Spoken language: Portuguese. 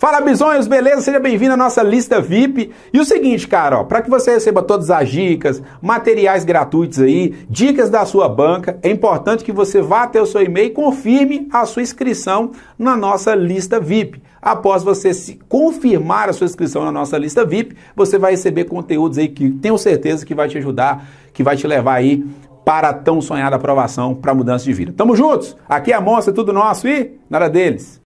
Fala Bisonhos, beleza? Seja bem-vindo à nossa lista VIP. E o seguinte, cara, ó, para que você receba todas as dicas, materiais gratuitos aí, dicas da sua banca, é importante que você vá até o seu e-mail e confirme a sua inscrição na nossa lista VIP. Após você se confirmar a sua inscrição na nossa lista VIP, você vai receber conteúdos aí que tenho certeza que vai te ajudar, que vai te levar aí para a tão sonhada aprovação para mudança de vida. Tamo juntos? Aqui é a Monstra, tudo nosso e nada deles.